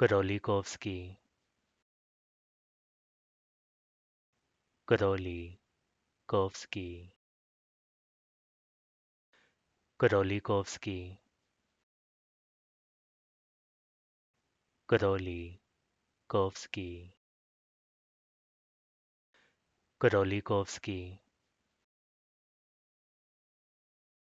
Korolikovsky Korolikovsky Korolikovsky Korolikovsky Korolikovsky